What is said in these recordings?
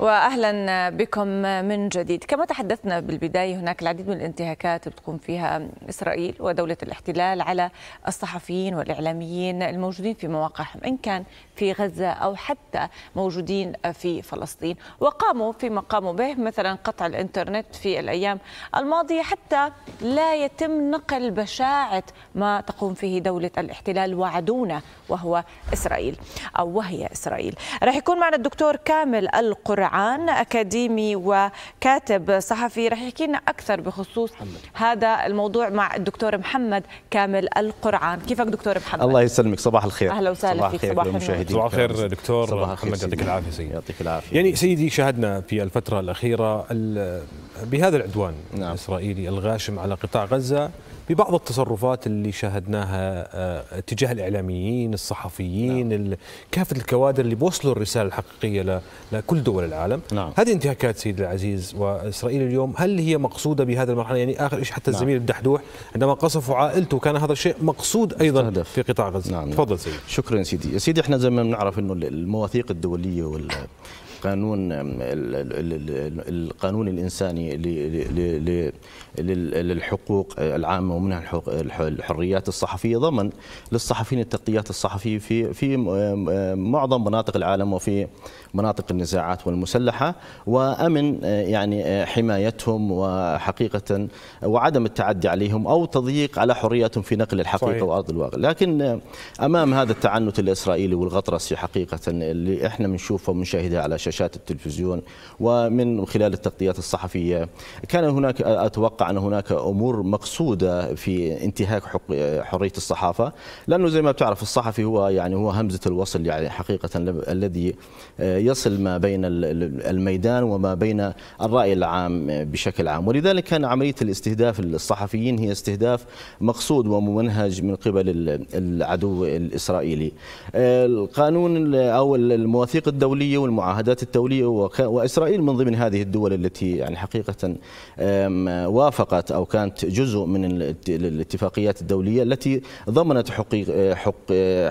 واهلا بكم من جديد كما تحدثنا بالبدايه هناك العديد من الانتهاكات بتقوم فيها اسرائيل ودوله الاحتلال على الصحفيين والاعلاميين الموجودين في مواقعهم ان كان في غزه او حتى موجودين في فلسطين وقاموا فيما قاموا به مثلا قطع الانترنت في الايام الماضيه حتى لا يتم نقل بشاعه ما تقوم فيه دوله الاحتلال وعدونا وهو اسرائيل او وهي اسرائيل راح يكون معنا الدكتور كامل القرى جرعان أكاديمي وكاتب صحفي رح يحكي لنا أكثر بخصوص محمد. هذا الموضوع مع الدكتور محمد كامل القرعان كيفك دكتور محمد الله يسلمك صباح الخير أهلا وسهلا فيك صباح الخير صباح الخير دكتور صباح محمد يعطيك العافية سيدي يعطيك العافية يعني سيدي شاهدنا في الفترة الأخيرة بهذا العدوان نعم. الإسرائيلي الغاشم على قطاع غزة ببعض التصرفات اللي شاهدناها آه، تجاه الاعلاميين الصحفيين نعم. كافه الكوادر اللي بوصلوا الرساله الحقيقيه لكل دول العالم نعم. هذه انتهاكات سيد العزيز واسرائيل اليوم هل هي مقصوده بهذا المرحله يعني اخر شيء حتى نعم. الزميل الدحدوح عندما قصفوا عائلته كان هذا الشيء مقصود ايضا استهدف. في قطاع غزه نعم. تفضل سيدي شكرا سيدي يا سيدي احنا زي ما بنعرف انه المواثيق الدوليه وال القانون القانون الانساني للحقوق اه، العامه ومنها الحريات الصحفيه ضمن للصحفيين التغطيات الصحفيه في في معظم مناطق العالم وفي مناطق النزاعات والمسلحة وأمن آه، يعني آه، حمايتهم وحقيقة آه، وعدم التعدي عليهم أو تضييق على حرياتهم في نقل الحقيقة صحيح. وأرض الواقع لكن أمام هذا التعنت الإسرائيلي والغطرسي حقيقة اللي إحنا بنشوفه ومنشاهده على شاشات التلفزيون ومن خلال التغطيات الصحفية كان هناك أتوقع أن هناك أمور مقصودة في انتهاك حرية الصحافة لأنه زي ما بتعرف الصحفي هو يعني هو همزة الوصل يعني حقيقة الذي يصل ما بين الميدان وما بين الرأي العام بشكل عام ولذلك كان عملية الاستهداف الصحفيين هي استهداف مقصود وممنهج من قبل العدو الإسرائيلي آه، القانون أو المواثيق الدولية والمعاهدات الدولية وإسرائيل من ضمن هذه الدول التي يعني حقيقة وافقت أو كانت جزء من الاتفاقيات الدولية التي ضمنت حق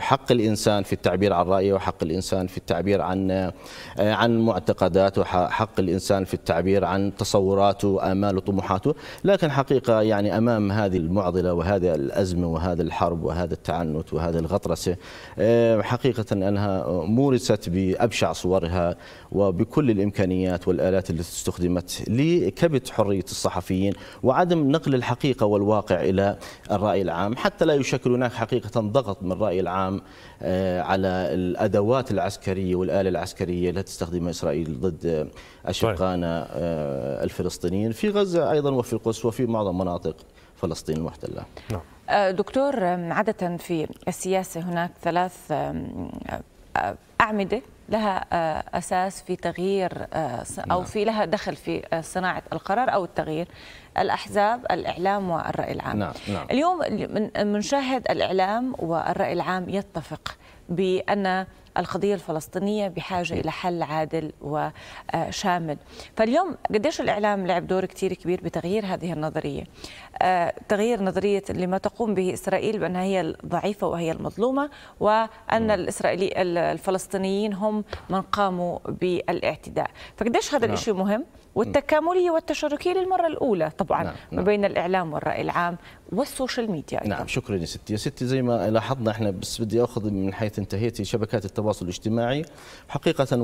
حق الإنسان في التعبير عن رأيه وحق الإنسان في التعبير عن آه، عن معتقداته حق الإنسان في التعبير عن تصوراته وآماله وطموحاته لكن حقيقة يعني أمام هذه المعضلة وهذه الأزمة وهذا الحرب وهذا التعنت وهذا الغطرسة آه، حقيقة أنها مورست بأبشع صورها وبكل الإمكانيات والآلات التي استخدمت لكبت حرية الصحفيين وعدم نقل الحقيقة والواقع إلى الرأي العام حتى لا يشكل هناك حقيقة ضغط من الرأي العام آه، على الأدوات العسكرية والآلة العسكرية عسكريه لا تستخدمها اسرائيل ضد اشقائنا طيب. آه، الفلسطينيين في غزه ايضا وفي القدس وفي معظم مناطق فلسطين المحتله. نعم. آه، دكتور عادة في السياسة هناك ثلاث آه، أعمدة لها أساس في تغيير أو نعم. في لها دخل في صناعة القرار أو التغيير الأحزاب الإعلام والرأي العام نعم. نعم. اليوم منشاهد الإعلام والرأي العام يتفق بأن القضية الفلسطينية بحاجة إلى حل عادل وشامل فاليوم قديش الإعلام لعب دور كتير كبير بتغيير هذه النظرية آه، تغيير نظرية لما تقوم به إسرائيل بأنها هي الضعيفة وهي المظلومة وأن الإسرائيلي الفلسطينيين هم من قاموا بالاعتداء فقديش هذا نعم. الشيء مهم والتكاملية والتشاركية للمرة الأولى طبعا نعم. ما نعم. بين الإعلام والرأي العام والسوشيال ميديا أيضا. نعم شكرا يا ستي يا ستي زي ما لاحظنا احنا بس بدي أخذ من حيث انتهيتي شبكات التواصل الاجتماعي حقيقة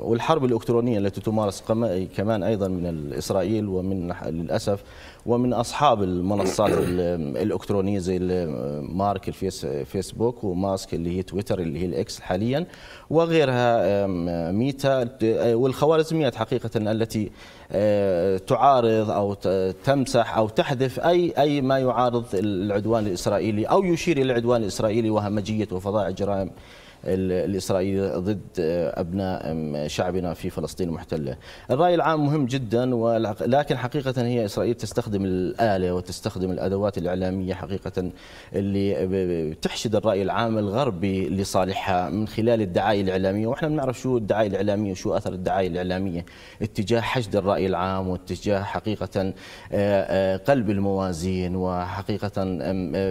والحرب الإلكترونية التي تمارس كمان أيضا من الإسرائيل ومن للأسف ومن اصحاب المنصات الالكترونيه زي مارك الفيسبوك وماسك اللي هي تويتر اللي هي الاكس حاليا وغيرها ميتا والخوارزميات حقيقه التي آه، تعارض او تمسح او تحذف اي اي ما يعارض العدوان الاسرائيلي او يشير الى العدوان الاسرائيلي وهمجيته وفظائع جرائم الإسرائيلية ضد آه، أبناء شعبنا في فلسطين المحتلة الرأي العام مهم جدا ولكن حقيقة هي إسرائيل تستخدم الآلة وتستخدم الأدوات الإعلامية حقيقة اللي تحشد الرأي العام الغربي لصالحها من خلال الدعاية الإعلامية وإحنا بنعرف شو الدعاية الإعلامية وشو أثر الدعاية الإعلامية اتجاه حشد الرأي العام واتجاه حقيقة آه، آه، قلب الموازين وحقيقة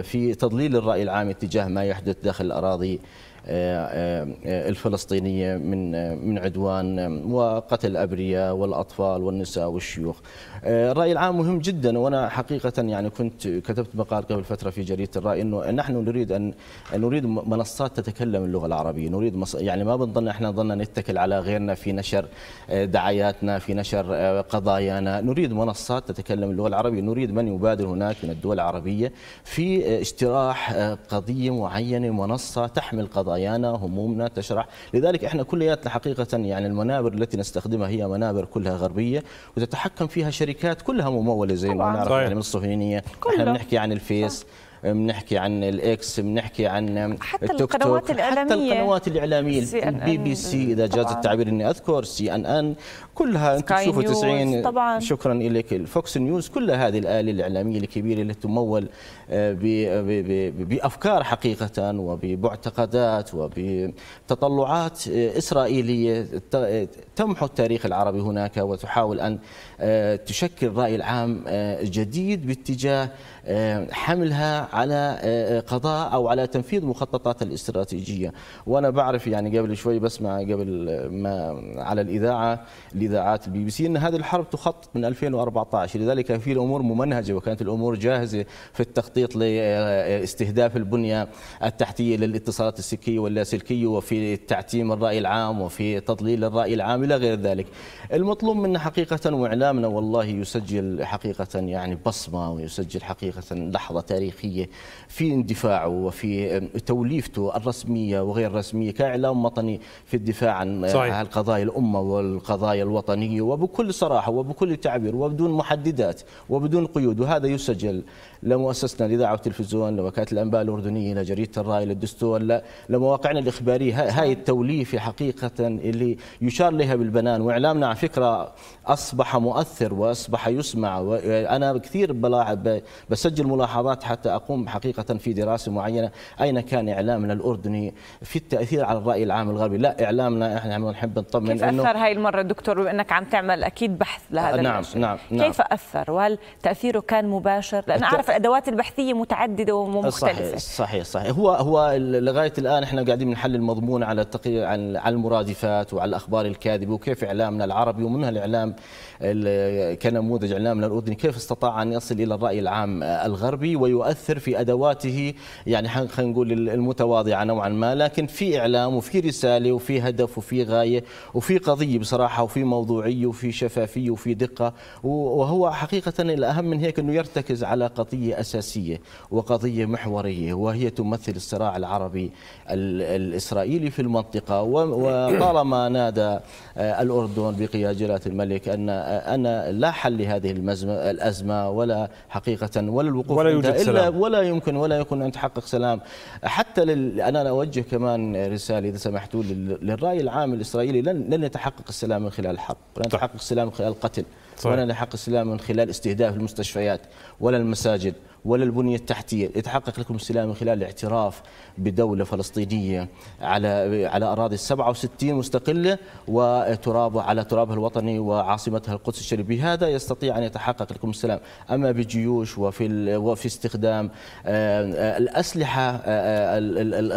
في تضليل الرأي العام اتجاه ما يحدث داخل الأراضي آه، آه، آه، الفلسطينيه من من عدوان وقتل الابرياء والاطفال والنساء والشيوخ. الراي العام مهم جدا وانا حقيقه يعني كنت كتبت مقال قبل فتره في جريده الراي انه نحن نريد ان نريد منصات تتكلم اللغه العربيه، نريد يعني ما بنظن احنا ظننا نتكل على غيرنا في نشر دعاياتنا، في نشر قضايانا، نريد منصات تتكلم اللغه العربيه، نريد من يبادر هناك من الدول العربيه في اجتراح قضيه معينه منصه تحمل قضايا قضايانا همومنا تشرح لذلك احنا كلياتنا حقيقه يعني المنابر التي نستخدمها هي منابر كلها غربيه وتتحكم فيها شركات كلها مموله زي ما نعرف يعني من الصهيونيه احنا بنحكي عن الفيس صح. بنحكي عن الاكس بنحكي عن حتى التوك القنوات الاعلاميه حتى القنوات الاعلاميه البي بي سي اذا جاز التعبير اني اذكر سي ان ان كلها انت تشوفوا 90 طبعا شكرا لك فوكس نيوز كل هذه الاله الاعلاميه الكبيره اللي تمول آه، بافكار حقيقه وبمعتقدات وبتطلعات آه، اسرائيليه آه، تمحو التاريخ العربي هناك وتحاول ان تشكل راي العام جديد باتجاه حملها على قضاء او على تنفيذ مخططات الاستراتيجيه وانا بعرف يعني قبل شوي بسمع قبل ما على الاذاعه اذاعات البي بي سي ان هذه الحرب تخطط من 2014 لذلك كان في الامور ممنهجه وكانت الامور جاهزه في التخطيط لاستهداف البنيه التحتيه للاتصالات السكيه واللاسلكيه وفي تعتيم الراي العام وفي تضليل الراي العام الى غير ذلك. المطلوب منا حقيقه واعلامنا والله يسجل حقيقه يعني بصمه ويسجل حقيقه لحظه تاريخيه في اندفاعه وفي توليفته الرسميه وغير الرسميه كاعلام وطني في الدفاع عن صحيح. القضايا الامه والقضايا الوطنيه الوطنية وبكل صراحة وبكل تعبير وبدون محددات وبدون قيود وهذا يسجل لمؤسستنا الاذاعه والتلفزيون لوكاله الانباء الاردنيه لجريده الراي للدستور لمواقعنا الاخباريه هاي التوليفه حقيقه اللي يشار لها بالبنان واعلامنا على فكره اصبح مؤثر واصبح يسمع وانا كثير بلاعب بسجل ملاحظات حتى اقوم حقيقه في دراسه معينه اين كان اعلامنا الاردني في التاثير على الراي العام الغربي لا اعلامنا احنا نحب نطمن كيف اثر هاي المره دكتور بانك عم تعمل اكيد بحث لهذا نعم نعم نعم نعم كيف اثر وهل تاثيره كان مباشر لان اعرف الادوات البحثيه متعدده ومختلفه صحيح صحيح صحيح هو هو لغايه الان احنا قاعدين بنحلل مضمون على التقي على المرادفات وعلى الاخبار الكاذبه وكيف اعلامنا العربي ومنها الاعلام كنموذج اعلامنا الاردني كيف استطاع ان يصل الى الراي العام الغربي ويؤثر في ادواته يعني خلينا نقول المتواضعه نوعا ما لكن في اعلام وفي رساله وفي هدف وفي غايه وفي قضيه بصراحه وفي موضوعيه وفي شفافيه وفي دقه وهو حقيقه الاهم من هيك انه يرتكز على قضيه قضية أساسية وقضية محورية وهي تمثل الصراع العربي الإسرائيلي في المنطقة وطالما نادى آه، الأردن بقيادة جلالة الملك أن آه، أنا لا حل لهذه الأزمة ولا حقيقة ولا الوقوف ولا يوجد إلا سلام. ولا يمكن ولا يكون أن تحقق سلام حتى لل... أنا أوجه كمان رسالة إذا سمحتوا للرأي العام الإسرائيلي لن, لن يتحقق السلام من خلال الحرب لن طيب. يتحقق السلام من خلال القتل صحيح. ولا طيب. لحق السلام من خلال استهداف المستشفيات ولا المساجد ولا البنية التحتية يتحقق لكم السلام من خلال الاعتراف بدولة فلسطينية على على أراضي 67 مستقلة وتراب على ترابها الوطني وعاصمتها القدس الشريف بهذا يستطيع أن يتحقق لكم السلام أما بجيوش وفي وفي استخدام آه، آه، الأسلحة آه،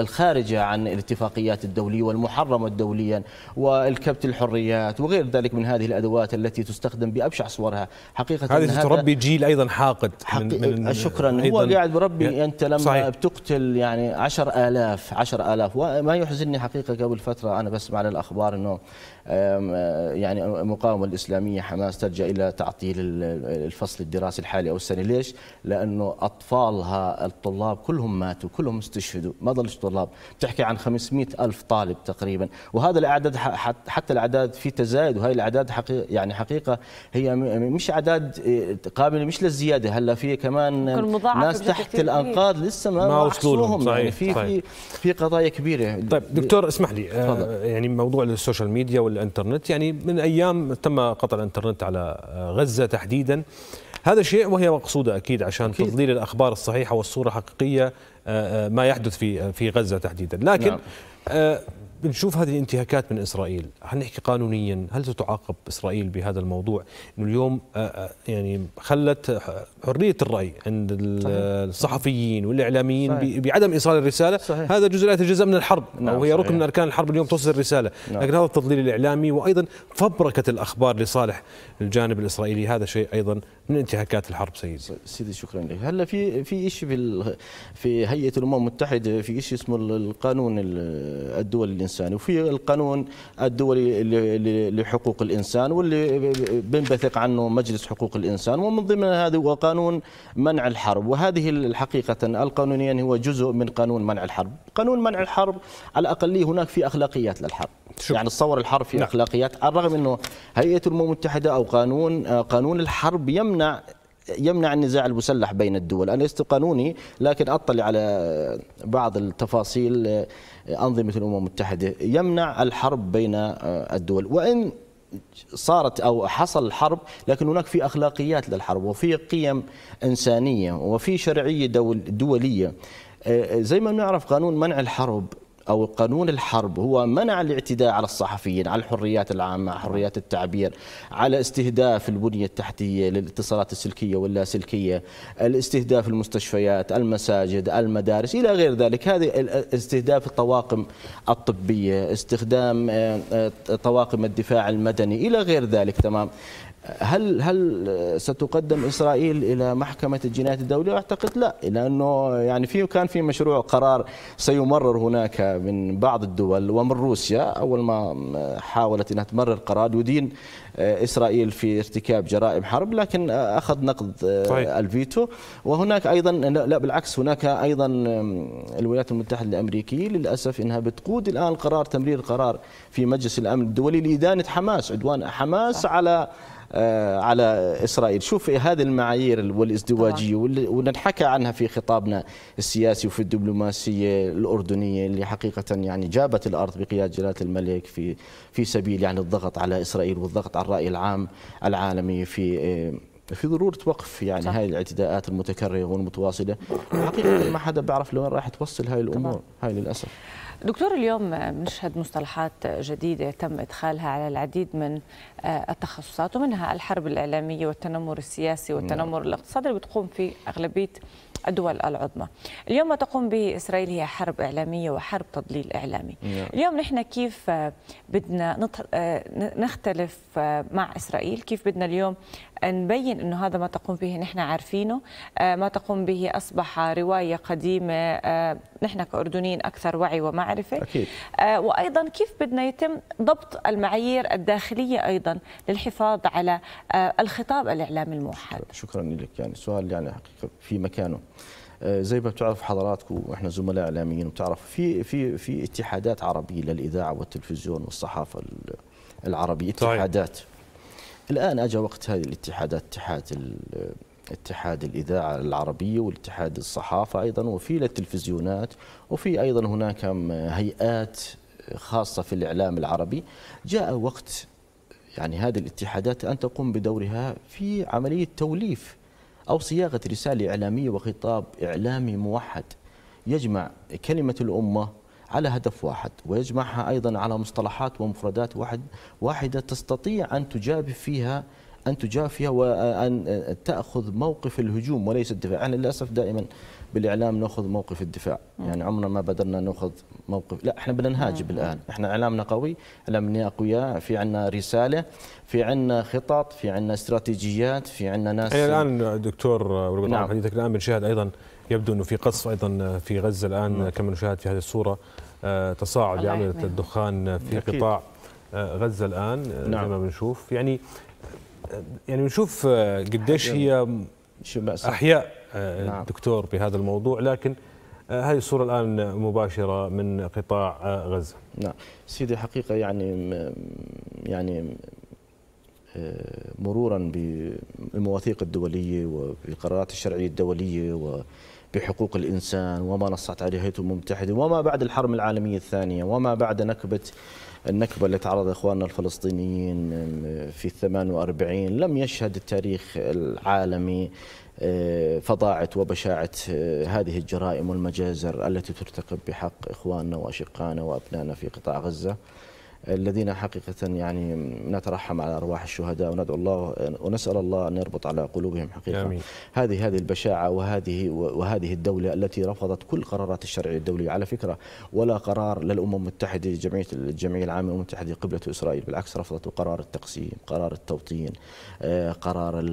الخارجة عن الاتفاقيات الدولية والمحرمة دوليا والكبت الحريات وغير ذلك من هذه الأدوات التي تستخدم بأبشع صورها حقيقة هذه تربي جيل أيضا حاقد حقيقة من, من شكرا هو قاعد بربي انت لما صحيح. بتقتل يعني 10000 10000 وما يحزنني حقيقه قبل فتره انا بسمع للاخبار انه أه، يعني المقاومه الاسلاميه حماس ترجع الى تعطيل الفصل الدراسي الحالي او السنه ليش؟ لانه اطفالها الطلاب كلهم ماتوا كلهم استشهدوا ما ضلش طلاب بتحكي عن 500 الف طالب تقريبا وهذا الاعداد حتى الاعداد في تزايد وهي الاعداد حقيقة يعني حقيقه هي مش اعداد اه، قابله مش للزياده هلا في كمان ناس تحت الانقاض لسه ما, ما وصلوا لهم صحيح يعني في في في قضايا كبيره طيب دكتور اسمح لي اه، فضل. يعني موضوع السوشيال ميديا وال الانترنت يعني من ايام تم قطع الانترنت على غزه تحديدا هذا شيء وهي مقصودة أكيد عشان أكيد. تضليل الأخبار الصحيحة والصورة الحقيقية آه، آه، ما يحدث في آه، في غزة تحديدا لكن نعم. بنشوف هذه الانتهاكات من اسرائيل، هل نحكي قانونيا؟ هل ستعاقب اسرائيل بهذا الموضوع؟ انه اليوم آه، آه، يعني خلت حريه الراي عند الصحفيين والاعلاميين صحيح. بعدم ايصال الرساله، صحيح. هذا جزء لا يتجزا من الحرب نعم وهي هي ركن من اركان الحرب اليوم توصل الرساله، نعم. لكن هذا التضليل الاعلامي وايضا فبركه الاخبار لصالح الجانب الاسرائيلي هذا شيء ايضا من انتهاكات الحرب سيدي. سيدي شكرا لك، هلا في في شيء في في هيئه الامم المتحده في شيء اسمه القانون الدولي الإنساني وفي القانون الدولي لحقوق الإنسان واللي بنبثق عنه مجلس حقوق الإنسان ومن ضمن هذا هو قانون منع الحرب وهذه حقيقة القانونيا يعني هو جزء من قانون منع الحرب قانون منع الحرب على الأقلية هناك في أخلاقيات للحرب شكرا. يعني تصور الحرب في نعم. أخلاقيات على الرغم أنه هيئة الأمم المتحدة أو قانون آه، قانون الحرب يمنع يمنع النزاع المسلح بين الدول أنا لست قانوني لكن أطلع على بعض التفاصيل آه، أنظمة الأمم المتحدة يمنع الحرب بين آه، الدول وإن صارت او حصل الحرب لكن هناك في اخلاقيات للحرب وفي قيم انسانيه وفي شرعيه دول دوليه آه، آه، زي ما نعرف قانون منع الحرب أو قانون الحرب هو منع الاعتداء على الصحفيين على الحريات العامة على حريات التعبير على استهداف البنية التحتية للاتصالات السلكية واللاسلكية الاستهداف المستشفيات المساجد المدارس إلى غير ذلك هذه استهداف الطواقم الطبية استخدام آه، آه، طواقم الدفاع المدني إلى غير ذلك تمام هل هل ستقدم اسرائيل الى محكمه الجنايات الدوليه؟ اعتقد لا لانه يعني في كان في مشروع قرار سيمرر هناك من بعض الدول ومن روسيا اول ما حاولت انها تمرر قرار يدين آه، اسرائيل في ارتكاب جرائم حرب لكن آه، اخذ نقد آه، طيب. الفيتو وهناك ايضا لا بالعكس هناك ايضا الولايات المتحده الامريكيه للاسف انها بتقود الان قرار تمرير قرار في مجلس الامن الدولي لادانه حماس عدوان حماس صح. على آه، على اسرائيل، شوف هذه المعايير والازدواجيه واللي عنها في خطابنا السياسي وفي الدبلوماسيه الاردنيه اللي حقيقه يعني جابت الارض بقياده جلاله الملك في في سبيل يعني الضغط على اسرائيل والضغط على الراي العام العالمي في آه، في ضرورة وقف يعني صح. هاي الاعتداءات المتكررة والمتواصلة حقيقة ما حدا بيعرف لوين راح توصل هاي الأمور هاي للأسف دكتور اليوم بنشهد مصطلحات جديدة تم إدخالها على العديد من آه، التخصصات ومنها الحرب الإعلامية والتنمر السياسي نعم. والتنمر الاقتصادي اللي بتقوم فيه أغلبية الدول العظمى اليوم ما تقوم به إسرائيل هي حرب إعلامية وحرب تضليل إعلامي نعم. اليوم نحن كيف آه، بدنا آه، نختلف مع إسرائيل كيف بدنا اليوم نبين انه هذا ما تقوم به نحن عارفينه آه، ما تقوم به اصبح روايه قديمه آه، نحن كاردنيين اكثر وعي ومعرفه أكيد. آه، وايضا كيف بدنا يتم ضبط المعايير الداخليه ايضا للحفاظ على الخطاب الاعلامي الموحد شكرا لك يعني سؤال يعني حقيقه في مكانه زي ما بتعرف حضراتك واحنا زملاء اعلاميين بتعرف في في في اتحادات عربيه للاذاعه والتلفزيون والصحافه العربيه طيب. اتحادات طيب. الآن اجى وقت هذه الاتحادات اتحاد اتحاد الإذاعة العربية والاتحاد الصحافة أيضا وفي التلفزيونات وفي أيضا هناك هيئات خاصة في الإعلام العربي جاء وقت يعني هذه الاتحادات أن تقوم بدورها في عملية توليف أو صياغة رسالة إعلامية وخطاب إعلامي موحد يجمع كلمة الأمة على هدف واحد ويجمعها أيضا على مصطلحات ومفردات واحد واحدة تستطيع أن تجاب فيها أن تجاب فيها وأن تأخذ موقف الهجوم وليس الدفاع يعني للأسف دائما بالإعلام نأخذ موقف الدفاع يعني عمرنا ما بدرنا نأخذ موقف لا إحنا بدنا نهاجم الآن إحنا إعلامنا قوي إعلامنا أقوياء في عندنا رسالة في عندنا خطط في عندنا استراتيجيات في عندنا ناس يعني الآن دكتور نعم. حديثك الآن بنشاهد أيضا يبدو أنه في قصف أيضا في غزة الآن كما نشاهد في هذه الصورة آه، تصاعد يعمل الدخان في أكيد. قطاع آه، غزه الان آه، نعم. زي ما بنشوف يعني يعني بنشوف قديش هي احياء نعم. دكتور بهذا الموضوع لكن هذه الصورة الآن مباشرة من قطاع غزة نعم سيدي حقيقة يعني يعني مرورا بالمواثيق الدولية وبالقرارات الشرعية الدولية بحقوق الإنسان وما نصت عليه الأمم المتحدة وما بعد الحرب العالمية الثانية وما بعد نكبة النكبة اللي تعرض إخواننا الفلسطينيين في 48 لم يشهد التاريخ العالمي آه، فظاعة وبشاعة آه، هذه الجرائم والمجازر التي ترتكب بحق إخواننا وأشقائنا وأبنائنا في قطاع غزة الذين حقيقة يعني نترحم على أرواح الشهداء وندعو الله ونسأل الله أن يربط على قلوبهم حقيقة آمين. هذه هذه البشاعة وهذه وهذه الدولة التي رفضت كل قرارات الشرع الدولية على فكرة ولا قرار للأمم المتحدة جمعية الجمعية العامة للأمم المتحدة قبلة إسرائيل بالعكس رفضته قرار التقسيم قرار التوطين آه، قرار آه،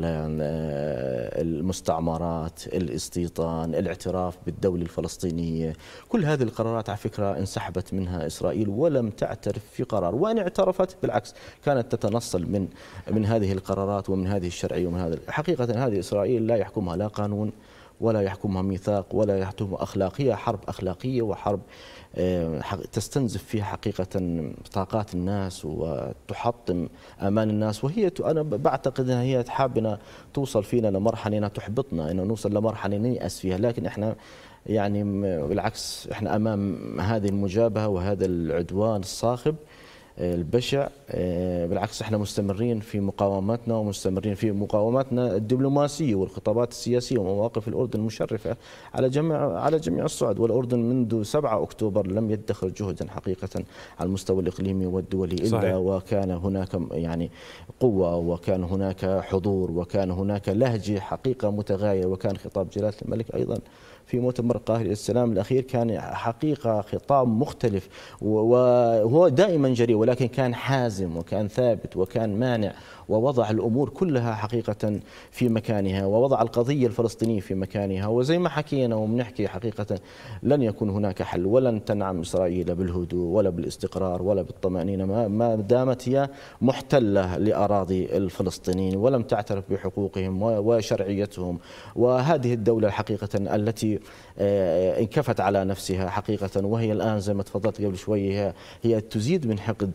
المستعمرات الاستيطان الاعتراف بالدولة الفلسطينية كل هذه القرارات على فكرة انسحبت منها إسرائيل ولم تعترف في قرار القرار وان اعترفت بالعكس كانت تتنصل من من هذه القرارات ومن هذه الشرعيه ومن هذا حقيقه هذه اسرائيل لا يحكمها لا قانون ولا يحكمها ميثاق ولا يحكمها أخلاقية حرب أخلاقية وحرب آه، تستنزف فيها حقيقة طاقات الناس وتحطم أمان الناس وهي أنا بعتقد أنها هي حابة توصل فينا لمرحلة أنها تحبطنا أنه نوصل لمرحلة نيأس فيها لكن إحنا يعني بالعكس إحنا أمام هذه المجابهة وهذا العدوان الصاخب البشع آه، بالعكس احنا مستمرين في مقاوماتنا ومستمرين في مقاوماتنا الدبلوماسيه والخطابات السياسيه ومواقف الاردن المشرفه على جميع على جميع الصعد والاردن منذ 7 اكتوبر لم يدخر جهدا حقيقه على المستوى الاقليمي والدولي الا صحيح. وكان هناك يعني قوه وكان هناك حضور وكان هناك لهجه حقيقه متغايره وكان خطاب جلاله الملك ايضا في مؤتمر القاهرة للسلام الأخير كان حقيقة خطاب مختلف وهو دائما جريء ولكن كان حازم وكان ثابت وكان مانع ووضع الأمور كلها حقيقة في مكانها ووضع القضية الفلسطينية في مكانها وزي ما حكينا وبنحكي حقيقة لن يكون هناك حل ولن تنعم إسرائيل بالهدوء ولا بالاستقرار ولا بالطمأنينة ما دامت هي محتلة لأراضي الفلسطينيين ولم تعترف بحقوقهم وشرعيتهم وهذه الدولة حقيقة التي آه، انكفت على نفسها حقيقة وهي الآن زي ما تفضلت قبل شوي هي تزيد من حقد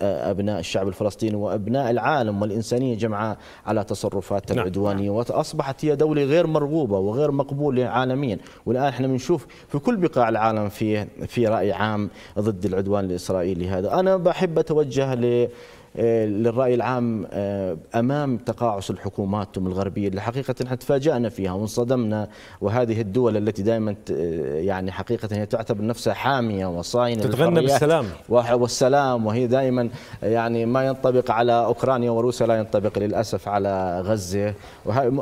آه، أبناء الشعب الفلسطيني وأبناء العالم والإنسانية جمعاء على تصرفات نعم. العدوانية نعم. وأصبحت هي دولة غير مرغوبة وغير مقبولة عالميا والآن احنا بنشوف في كل بقاع العالم في في رأي عام ضد العدوان الإسرائيلي هذا أنا بحب أتوجه ل آه، للرأي العام آه، أمام تقاعس الحكوماتهم الغربية اللي حقيقة احنا تفاجأنا فيها وانصدمنا وهذه الدول التي دائما آه، يعني حقيقة هي تعتبر نفسها حامية وصاينة تتغنى بالسلام والسلام وهي دائما يعني ما ينطبق على أوكرانيا وروسيا لا ينطبق للأسف على غزة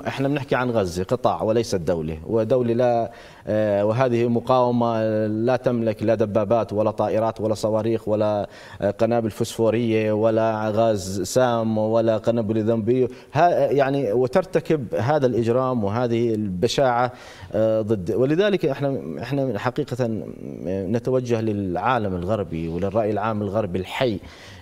احنا بنحكي عن غزة قطاع وليست دولة ودولة لا آه، وهذه مقاومة لا تملك لا دبابات ولا طائرات ولا صواريخ ولا آه، قنابل فسفورية ولا غاز سام ولا قنابل ذنبية يعني وترتكب هذا الإجرام وهذه البشاعة آه، ضد ولذلك احنا احنا حقيقة نتوجه للعالم الغربي وللرأي العام الغربي الحي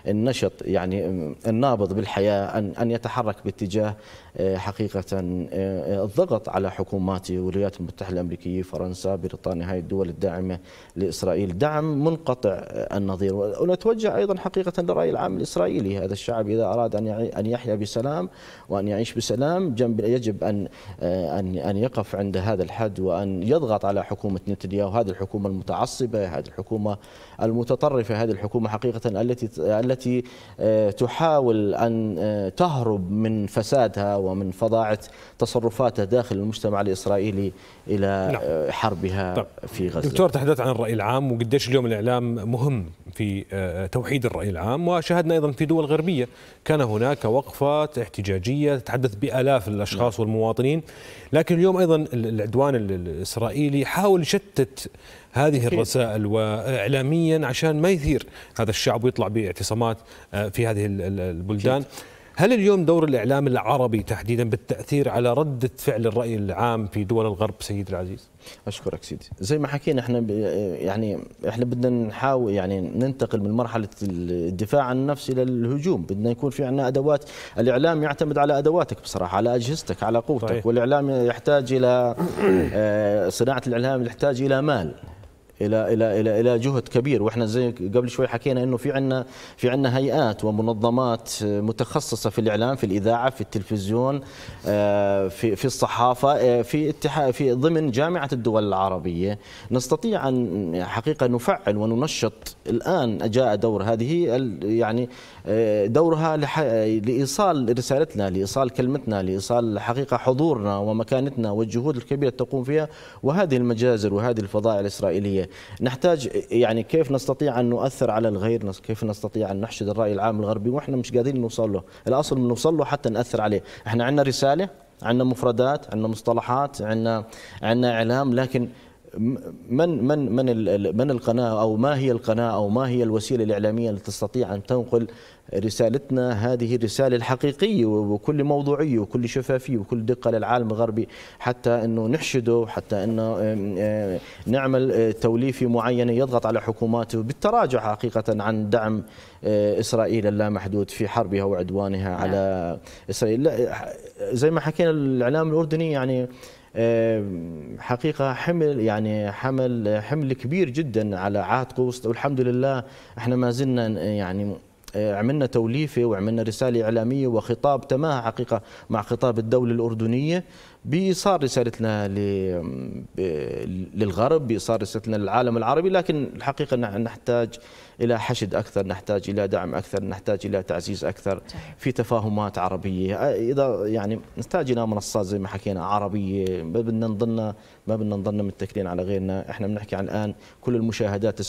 النشط يعني النابض بالحياة أن أن يتحرك باتجاه آه، حقيقة آه، الضغط على حكومات الولايات المتحدة الأمريكية فرنسا بريطانيا هذه الدول الداعمة لإسرائيل دعم منقطع آه، النظير ونتوجه أيضا حقيقة للرأي العام الإسرائيلي هذا الشعب إذا أراد أن أن يحيا بسلام وأن يعيش بسلام جنب يجب أن أن أن يقف عند هذا الحد وأن يضغط على حكومة نتنياهو هذه الحكومة المتعصبة هذه الحكومة المتطرفة هذه الحكومة حقيقة التي التي التي آه، تحاول أن آه، تهرب من فسادها ومن فظاعة تصرفاتها داخل المجتمع الإسرائيلي إلى آه، نعم. حربها طب. في غزة دكتور تحدث عن الرأي العام وقديش اليوم الإعلام مهم في توحيد الرأي العام وشاهدنا أيضا في دول غربية كان هناك وقفات احتجاجية تتحدث بآلاف الأشخاص نعم. والمواطنين لكن اليوم أيضا العدوان الإسرائيلي حاول يشتت هذه الرسائل وإعلاميا عشان ما يثير هذا الشعب ويطلع باعتصامات آه، في هذه البلدان أكيد. هل اليوم دور الإعلام العربي تحديدا بالتأثير على ردة فعل الرأي العام في دول الغرب سيد العزيز؟ أشكرك سيدي زي ما حكينا احنا يعني احنا بدنا نحاول يعني ننتقل من مرحلة الدفاع عن النفس إلى الهجوم بدنا يكون في عندنا أدوات الإعلام يعتمد على أدواتك بصراحة على أجهزتك على قوتك صحيح. والإعلام يحتاج إلى آه، صناعة الإعلام يحتاج إلى مال الى الى الى الى جهد كبير واحنا زي قبل شوي حكينا انه في عندنا في عندنا هيئات ومنظمات متخصصه في الاعلام في الاذاعه في التلفزيون آه، في في الصحافه آه، في اتحاد في ضمن جامعه الدول العربيه نستطيع ان حقيقه نفعل وننشط الان جاء دور هذه يعني آه، دورها لايصال رسالتنا لايصال كلمتنا لايصال حقيقه حضورنا ومكانتنا والجهود الكبيره تقوم فيها وهذه المجازر وهذه الفضائع الاسرائيليه نحتاج يعني كيف نستطيع أن نؤثر على الغير كيف نستطيع أن نحشد الرأي العام الغربي وإحنا مش قادرين نوصل له الأصل نوصل له حتى نأثر عليه إحنا عندنا رسالة عندنا مفردات عندنا مصطلحات عندنا عندنا إعلام لكن من من من من القناه او ما هي القناه او ما هي الوسيله الاعلاميه التي تستطيع ان تنقل رسالتنا هذه الرساله الحقيقيه وكل موضوعيه وكل شفافيه وكل دقه للعالم الغربي حتى انه نحشده حتى انه نعمل آه، توليفه معينه يضغط على حكوماته بالتراجع حقيقه عن دعم آه، اسرائيل اللامحدود في حربها وعدوانها على نعم. اسرائيل زي ما حكينا الاعلام الاردني يعني حقيقه حمل يعني حمل حمل كبير جدا على عاتقه والحمد لله احنا ما زلنا يعني آه، عملنا توليفه وعملنا رساله اعلاميه وخطاب تماهى حقيقه مع خطاب الدوله الاردنيه بايصال رسالتنا للغرب بايصال رسالتنا للعالم العربي لكن الحقيقه نحتاج الى حشد اكثر، نحتاج الى دعم اكثر، نحتاج الى تعزيز اكثر في تفاهمات عربيه، اذا يعني نحتاج الى منصات زي ما حكينا عربيه، ما بدنا نظن ما بدنا نظن متكلين على غيرنا، احنا بنحكي عن الان كل المشاهدات 90%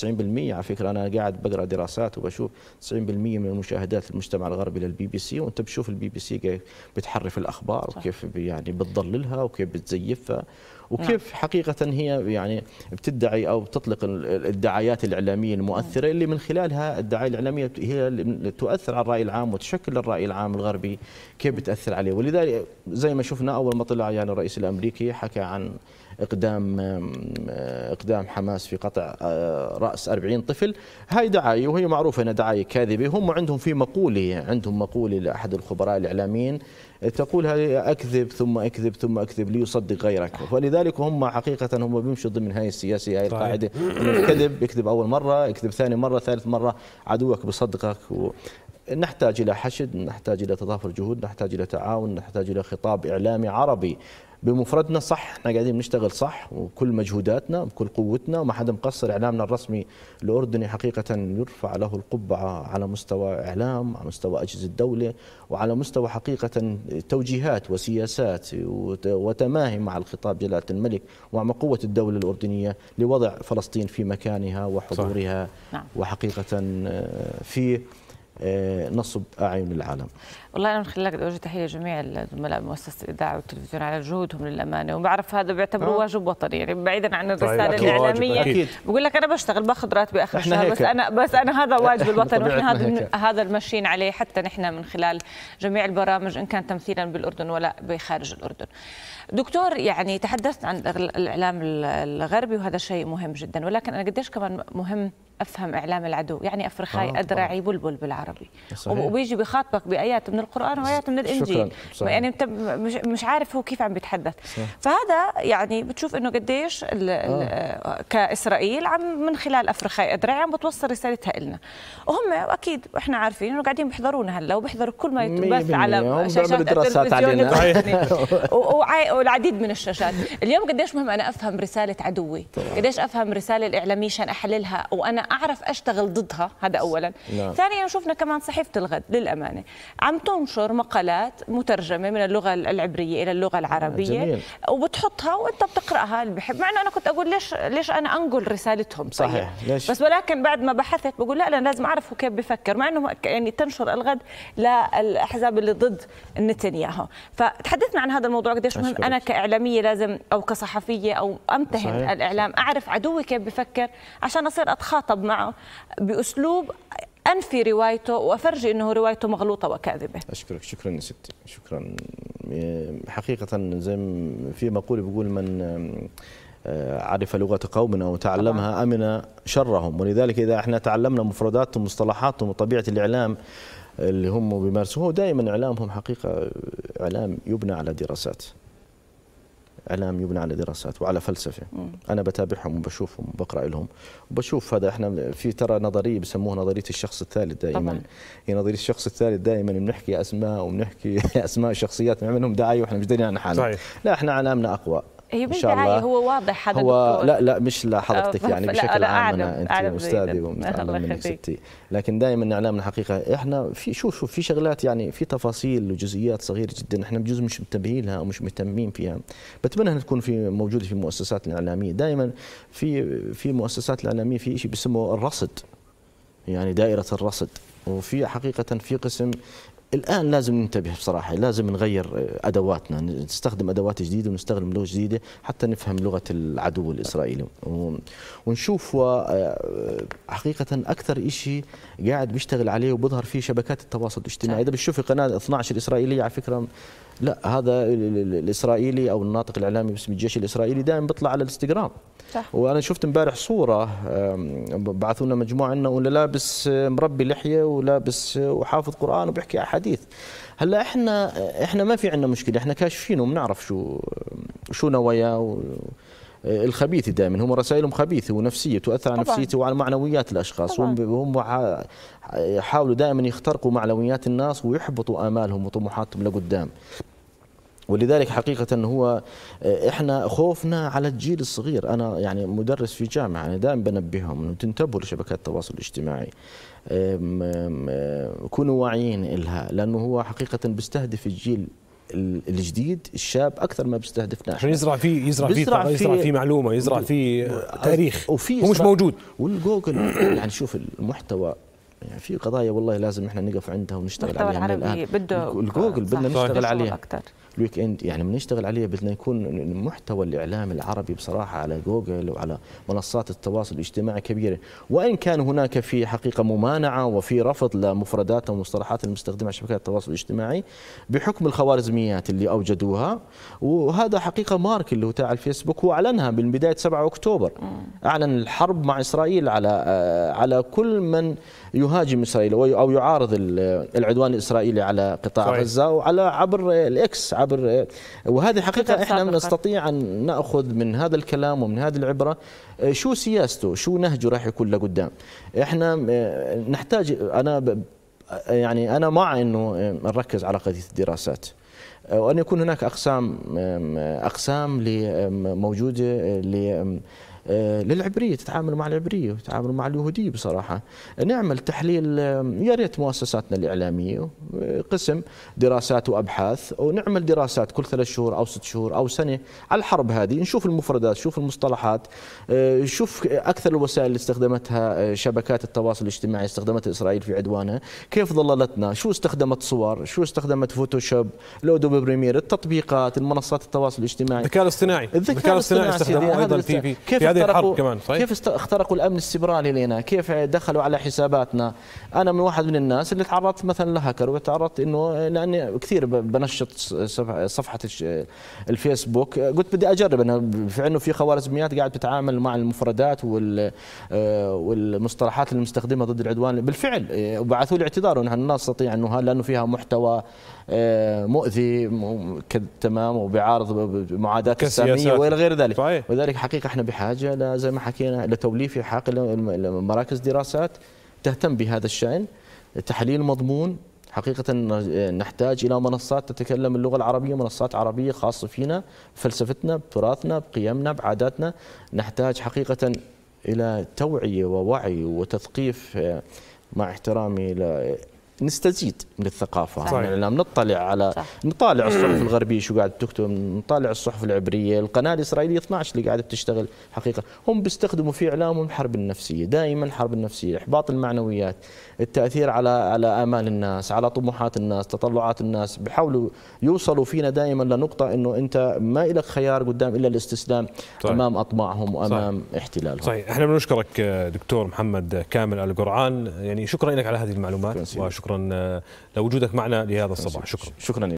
على فكره انا قاعد بقرا دراسات وبشوف 90% من المشاهدات المجتمع الغربي للبي بي سي وانت بتشوف البي بي سي كيف بتحرف الاخبار وكيف يعني بتضللها وكيف بتزيفها وكيف نعم. حقيقه هي يعني بتدعي او بتطلق الدعايات الاعلاميه المؤثره اللي من خلالها الدعايه الاعلاميه هي اللي تؤثر على الراي العام وتشكل الراي العام الغربي كيف بتاثر عليه ولذلك زي ما شفنا اول ما طلع يعني الرئيس الامريكي حكى عن اقدام اقدام حماس في قطع آه، راس 40 طفل هاي دعايه وهي معروفه انها دعايه كاذبه هم عندهم في مقوله عندهم مقوله لاحد الخبراء الاعلاميين تقول هذه أكذب ثم أكذب ثم أكذب ليصدق غيرك ولذلك هم حقيقة هم بيمشوا ضمن هذه السياسة هذه طيب. القاعدة الكذب يكذب أول مرة يكذب ثاني مرة ثالث مرة عدوك بصدقك و... نحتاج إلى حشد نحتاج إلى تضافر جهود نحتاج إلى تعاون نحتاج إلى خطاب إعلامي عربي بمفردنا صح احنا قاعدين بنشتغل صح وكل مجهوداتنا بكل قوتنا وما حدا مقصر اعلامنا الرسمي الاردني حقيقه يرفع له القبعه على مستوى اعلام على مستوى اجهزه الدوله وعلى مستوى حقيقه توجيهات وسياسات وتماهي مع الخطاب جلاله الملك ومع قوه الدوله الاردنيه لوضع فلسطين في مكانها وحضورها صح. نعم. وحقيقه آه، في آه، نصب اعين العالم والله انا نخلي لك اوجه تحيه لجميع الزملاء بمؤسسه الاذاعه والتلفزيون على جهودهم للامانه وبعرف هذا بيعتبروا آه. واجب وطني يعني بعيدا عن طيب، الرساله طيب الاعلاميه بقول لك انا بشتغل باخذ راتبي اخر شهر بس انا بس انا هذا واجب الوطن واحنا هذا هذا ماشيين عليه حتى نحن من خلال جميع البرامج ان كان تمثيلا بالاردن ولا بخارج الاردن. دكتور يعني تحدثت عن الاعلام الغربي وهذا شيء مهم جدا ولكن انا قديش كمان مهم افهم اعلام العدو يعني افرخاي آه، ادرعي بلبل بالعربي صحيح. وبيجي بخاطبك بايات من القران وايات من الانجيل شكرا. يعني انت مش, مش عارف هو كيف عم بيتحدث صح. فهذا يعني بتشوف انه قديش ال آه. آه. كاسرائيل عم من خلال افرخاي ادرعي عم بتوصل رسالتها لنا وهم اكيد احنا عارفين انه قاعدين بيحضرونا هلا وبيحضروا كل ما يتبث على شاشات دراسات علينا والعديد من الشاشات اليوم قديش مهم انا افهم رساله عدوي طبعا. قديش افهم رساله الاعلاميه عشان احللها وانا اعرف اشتغل ضدها هذا اولا نعم. ثانيا شفنا كمان صحيفه الغد للامانه عم تنشر مقالات مترجمه من اللغه العبريه الى اللغه آه، العربيه جميل. وبتحطها وانت بتقراها اللي بحب مع انه انا كنت اقول ليش ليش انا انقل رسالتهم صحيح طيب. ليش؟ بس ولكن بعد ما بحثت بقول لا انا لازم اعرف كيف بفكر مع انه يعني تنشر الغد للاحزاب اللي ضد نتنياهو فتحدثنا عن هذا الموضوع قديش مهم انا كاعلاميه لازم او كصحفيه او امتهن صحيح. الاعلام اعرف عدوي كيف بفكر عشان اصير اتخاطب معه باسلوب أنفي روايته وأفرجي أنه روايته مغلوطة وكاذبة أشكرك شكرا يا ستي شكرا حقيقة زي في مقولة بيقول من آه، عرف لغة قوم أو تعلمها أمن شرهم ولذلك إذا احنا تعلمنا مفرداتهم ومصطلحاتهم وطبيعة الإعلام اللي هم بيمارسوه دائما إعلامهم حقيقة إعلام يبنى على دراسات اعلام يبنى على دراسات وعلى فلسفه مم. انا بتابعهم وبشوفهم وبقرا لهم وبشوف هذا احنا في ترى نظريه بسموها نظريه الشخص الثالث دائما طبعا. هي نظريه الشخص الثالث دائما بنحكي اسماء وبنحكي اسماء شخصيات بنعملهم لهم دعايه واحنا مش دارين عن حالنا صحيح. لا احنا اعلامنا اقوى هي بالدعايه هو واضح هذا هو لا لا مش لحضرتك يعني بشكل لا عام أنا انت أعلم استاذي ومتعلم منك ستي لكن دائما نعلم الحقيقه احنا في شوف شوف في شغلات يعني في تفاصيل وجزئيات صغيره جدا احنا بجوز مش منتبهين لها او مش مهتمين فيها بتمنى انها تكون في موجوده في المؤسسات الاعلاميه دائما في في مؤسسات الاعلاميه في شيء بيسموه الرصد يعني دائره الرصد وفي حقيقة في قسم الان لازم ننتبه بصراحه لازم نغير ادواتنا نستخدم ادوات جديده ونستخدم لغه جديده حتى نفهم لغه العدو الاسرائيلي ونشوف آه، حقيقه اكثر شيء قاعد بيشتغل عليه وبظهر فيه شبكات التواصل الاجتماعي اذا بتشوفي قناه 12 الاسرائيليه على فكره لا هذا الاسرائيلي او الناطق الاعلامي باسم الجيش الاسرائيلي دائما بيطلع على الانستغرام صح. وانا شفت امبارح صوره بعثوا لنا مجموعه انه ولا لابس مربي لحيه ولابس وحافظ قران وبيحكي احاديث هلا احنا احنا ما في عندنا مشكله احنا كاشفين وبنعرف شو شو نواياه آه، الخبيث دائما هم رسائلهم خبيثه ونفسيه تؤثر على نفسيته وعلى معنويات الاشخاص طبعاً. هم يحاولوا دائما يخترقوا معنويات الناس ويحبطوا امالهم وطموحاتهم لقدام ولذلك حقيقة هو آه، احنا خوفنا على الجيل الصغير، أنا يعني مدرس في جامعة أنا دائما بنبههم إنه تنتبهوا لشبكات التواصل الاجتماعي. كونوا واعيين لها لأنه هو حقيقة بيستهدف الجيل الجديد الشاب اكثر ما بيستهدفنا عشان يزرع فيه يزرع فيه يزرع فيه, فيه, فيه معلومه يزرع فيه تاريخ وفي مش موجود والجوجل يعني شوف المحتوى يعني في قضايا والله لازم احنا نقف عندها ونشتغل عليها من يعني الان بده الجوجل بدنا نشتغل عليها اكثر الويك اند يعني بنشتغل عليه بدنا يكون محتوى الاعلام العربي بصراحه على جوجل وعلى منصات التواصل الاجتماعي كبيره وان كان هناك في حقيقه ممانعه وفي رفض لمفردات ومصطلحات المستخدمه على شبكات التواصل الاجتماعي بحكم الخوارزميات اللي اوجدوها وهذا حقيقه مارك اللي هو تاع الفيسبوك هو اعلنها من بدايه 7 اكتوبر اعلن الحرب مع اسرائيل على آه، على كل من يهاجم اسرائيل او يعارض العدوان الاسرائيلي على قطاع طيب. غزه وعلى عبر الاكس عبر عبر وهذه حقيقة احنا نستطيع ان ناخذ من هذا الكلام ومن هذه العبره آه، شو سياسته شو نهجه راح يكون لقدام احنا آه، نحتاج انا يعني انا مع انه آه، نركز على قضيه الدراسات وان يكون هناك اقسام اقسام موجوده آه، للعبريه تتعامل مع العبريه وتتعامل مع اليهوديه بصراحه نعمل تحليل يا ريت مؤسساتنا الاعلاميه آه، قسم دراسات وابحاث ونعمل دراسات كل ثلاث شهور او ست شهور او سنه على الحرب هذه نشوف المفردات نشوف المصطلحات آه، نشوف اكثر الوسائل اللي استخدمتها شبكات التواصل الاجتماعي استخدمتها اسرائيل في عدوانها كيف ظللتنا شو استخدمت صور شو استخدمت فوتوشوب الادوبي بريمير التطبيقات المنصات التواصل الاجتماعي الذكاء الاصطناعي الذكاء الاصطناعي استخدموه ايضا في في, في هذه الحرب كمان صحيح؟ كيف اخترقوا الامن السبراني لنا؟ كيف دخلوا على حساباتنا؟ انا من واحد من الناس اللي تعرضت مثلا لهكر وتعرضت انه لاني كثير بنشط صفحه الفيسبوك قلت بدي اجرب انا في انه في خوارزميات قاعد بتعامل مع المفردات آه، والمصطلحات اللي بنستخدمها ضد العدوان بالفعل آه، وبعثوا لي اعتذار انها لا نستطيع انه لانه فيها محتوى آه، مؤذي تمام وبيعارض معاداة السامية والى غير ذلك وذلك حقيقة احنا بحاجة زي ما حكينا لتوليف حق مراكز دراسات تهتم بهذا الشأن تحليل مضمون حقيقة نحتاج إلى منصات تتكلم اللغة العربية منصات عربية خاصة فينا بفلسفتنا بتراثنا بقيمنا بعاداتنا نحتاج حقيقة إلى توعية ووعي وتثقيف آه، مع احترامي نستزيد من الثقافه صحيح. يعني لان نطلع على صح. نطالع الصحف الغربيه شو قاعد تكتب نطالع الصحف العبريه القناه الاسرائيليه 12 اللي قاعده بتشتغل حقيقه هم بيستخدموا في اعلامهم الحرب النفسيه دائما الحرب النفسيه احباط المعنويات التاثير على على امال الناس على طموحات الناس تطلعات الناس بحاولوا يوصلوا فينا دائما لنقطه انه انت ما لك خيار قدام الا الاستسلام صحيح. امام اطماعهم وامام صحيح. احتلالهم صحيح احنا بنشكرك دكتور محمد كامل القرعان يعني شكرا لك على هذه المعلومات وشكرا شكرا آه، لوجودك معنا لهذا الصباح شكرا شكرا